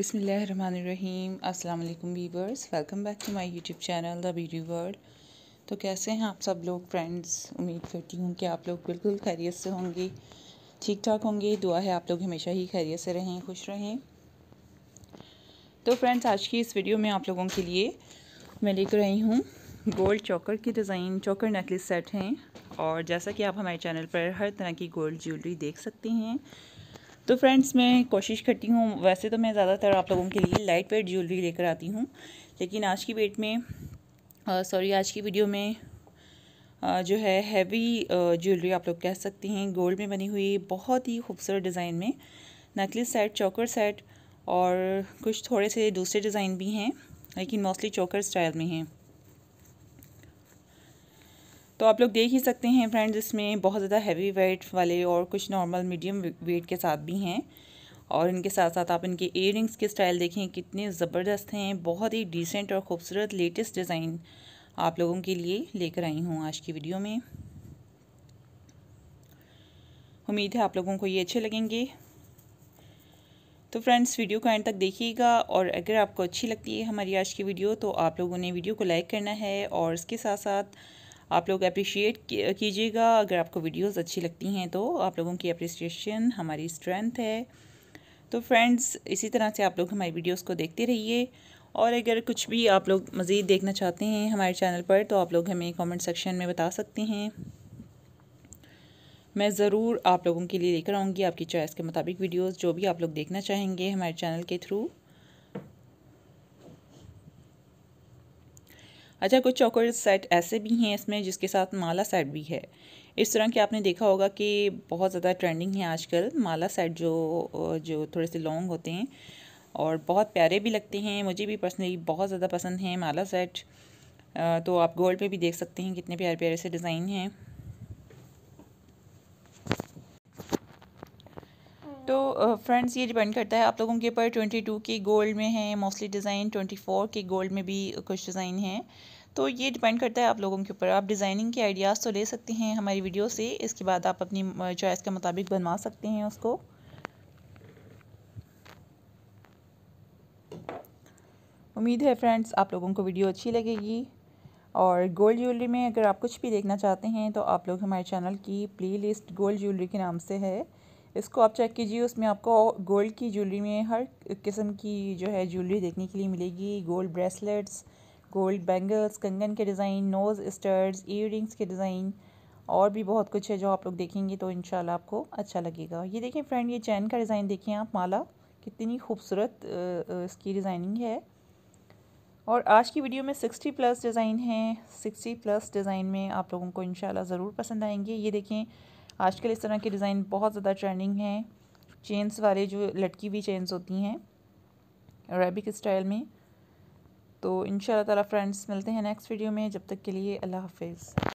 बिसमीम् अल्लाम viewers welcome back to my YouTube channel the beauty world तो कैसे हैं आप सब लोग फ्रेंड्स उम्मीद करती हूँ कि आप लोग बिल्कुल खैरियत से होंगे ठीक ठाक होंगे दुआ है आप लोग हमेशा ही खैरियत से रहें खुश रहें तो फ्रेंड्स आज की इस वीडियो में आप लोगों के लिए मैं लेकर रही हूँ गोल्ड चौकर की डिज़ाइन चौकर नेकलेस सेट हैं और जैसा कि आप हमारे चैनल पर हर तरह की गोल्ड ज्वेलरी देख सकते हैं तो फ्रेंड्स मैं कोशिश करती हूँ वैसे तो मैं ज़्यादातर आप लोगों के लिए लाइट वेट ज्वेलरी लेकर आती हूँ लेकिन आज की डेट में सॉरी आज की वीडियो में आ, जो है हैवी ज्वेलरी आप लोग कह सकते हैं गोल्ड में बनी हुई बहुत ही खूबसूरत डिज़ाइन में नेकलेस सेट चौकर सेट और कुछ थोड़े से दूसरे डिज़ाइन भी हैं लेकिन मोस्टली चौकर स्टाइल में हैं तो आप लोग देख ही सकते हैं फ्रेंड्स इसमें बहुत ज़्यादा हैवी वेट वाले और कुछ नॉर्मल मीडियम वेट के साथ भी हैं और इनके साथ साथ आप इनके इयर के स्टाइल देखें कितने ज़बरदस्त हैं बहुत ही डिसेंट और ख़ूबसूरत लेटेस्ट डिज़ाइन आप लोगों के लिए लेकर आई हूँ आज की वीडियो में उम्मीद है आप लोगों को ये अच्छे लगेंगे तो फ्रेंड्स वीडियो को एंड तक देखिएगा और अगर आपको अच्छी लगती है हमारी आज की वीडियो तो आप लोगों ने वीडियो को लाइक करना है और इसके साथ साथ आप लोग अप्रिशिएट कीजिएगा अगर आपको वीडियोस अच्छी लगती हैं तो आप लोगों की अप्रिसिएशन हमारी स्ट्रेंथ है तो फ्रेंड्स इसी तरह से आप लोग हमारी वीडियोस को देखते रहिए और अगर कुछ भी आप लोग मज़ीद देखना चाहते हैं हमारे चैनल पर तो आप लोग हमें कमेंट सेक्शन में बता सकते हैं मैं ज़रूर आप लोगों के लिए लेकर आऊँगी आपकी चॉइस के मुताबिक वीडियोज़ जो भी आप लोग देखना चाहेंगे हमारे चैनल के थ्रू अच्छा कुछ चॉकलेट सेट ऐसे भी हैं इसमें जिसके साथ माला सेट भी है इस तरह के आपने देखा होगा कि बहुत ज़्यादा ट्रेंडिंग है आजकल माला सेट जो जो थोड़े से लॉन्ग होते हैं और बहुत प्यारे भी लगते हैं मुझे भी पर्सनली बहुत ज़्यादा पसंद हैं माला सेट तो आप गोल्ड पे भी देख सकते हैं कितने प्यारे प्यारे से डिज़ाइन हैं तो फ्रेंड्स ये डिपेंड करता है आप लोगों के ऊपर ट्वेंटी टू के गोल्ड में है mostly design twenty four K gold में भी कुछ डिज़ाइन हैं तो ये डिपेंड करता है आप लोगों के ऊपर आप डिज़ाइनिंग के आइडियाज़ तो ले सकते हैं हमारी वीडियो से इसके बाद आप अपनी चॉइस के मुताबिक बनवा सकते हैं उसको उम्मीद है फ्रेंड्स आप लोगों को वीडियो अच्छी लगेगी और गोल्ड ज्वेलरी में अगर आप कुछ भी देखना चाहते हैं तो आप लोग हमारे चैनल की प्लेलिस्ट गोल्ड ज्वेलरी के नाम से है इसको आप चेक कीजिए उसमें आपको गोल्ड की ज्वेलरी में हर किस्म की जो है ज्वेलरी देखने के लिए मिलेगी गोल्ड ब्रेसलेट्स गोल्ड बैंगल्स कंगन के डिज़ाइन नोज़ स्टर्स ईयर के डिज़ाइन और भी बहुत कुछ है जो आप लोग देखेंगे तो इन आपको अच्छा लगेगा ये देखें फ्रेंड ये चैन का डिज़ाइन देखें आप माला कितनी खूबसूरत इसकी डिज़ाइनिंग है और आज की वीडियो में 60 प्लस डिज़ाइन है 60 प्लस डिज़ाइन में आप लोगों को इन ज़रूर पसंद आएंगे ये देखें आजकल इस तरह के डिज़ाइन बहुत ज़्यादा ट्रेंडिंग हैं चेन्स वाले जो लटकी हुई चेन्स होती हैं अरेबिक स्टाइल में तो इन ताला फ्रेंड्स मिलते हैं नेक्स्ट वीडियो में जब तक के लिए अल्लाह हाफिज़